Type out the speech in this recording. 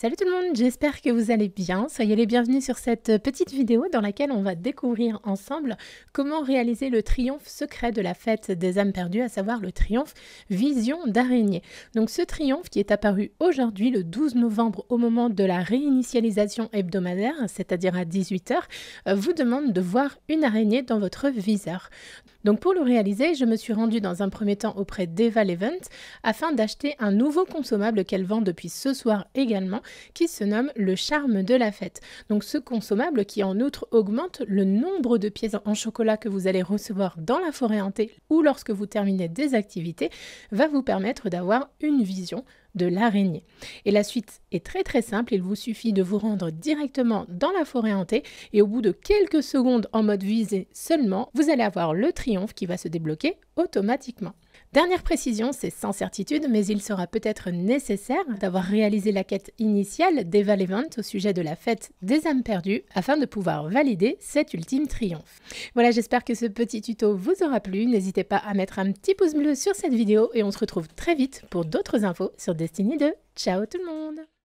Salut tout le monde, j'espère que vous allez bien. Soyez les bienvenus sur cette petite vidéo dans laquelle on va découvrir ensemble comment réaliser le triomphe secret de la fête des âmes perdues, à savoir le triomphe vision d'araignée. Donc ce triomphe qui est apparu aujourd'hui le 12 novembre au moment de la réinitialisation hebdomadaire, c'est-à-dire à 18h, vous demande de voir une araignée dans votre viseur. Donc pour le réaliser, je me suis rendue dans un premier temps auprès d'Eva Levent afin d'acheter un nouveau consommable qu'elle vend depuis ce soir également, qui se nomme le charme de la fête. Donc ce consommable qui en outre augmente le nombre de pièces en chocolat que vous allez recevoir dans la forêt hantée ou lorsque vous terminez des activités, va vous permettre d'avoir une vision de l'araignée. Et la suite est très très simple, il vous suffit de vous rendre directement dans la forêt hantée et au bout de quelques secondes en mode visée seulement, vous allez avoir le triomphe qui va se débloquer automatiquement. Dernière précision, c'est sans certitude, mais il sera peut-être nécessaire d'avoir réalisé la quête initiale d'Eva Levent au sujet de la fête des âmes perdues afin de pouvoir valider cet ultime triomphe. Voilà, j'espère que ce petit tuto vous aura plu. N'hésitez pas à mettre un petit pouce bleu sur cette vidéo et on se retrouve très vite pour d'autres infos sur Destiny 2. Ciao tout le monde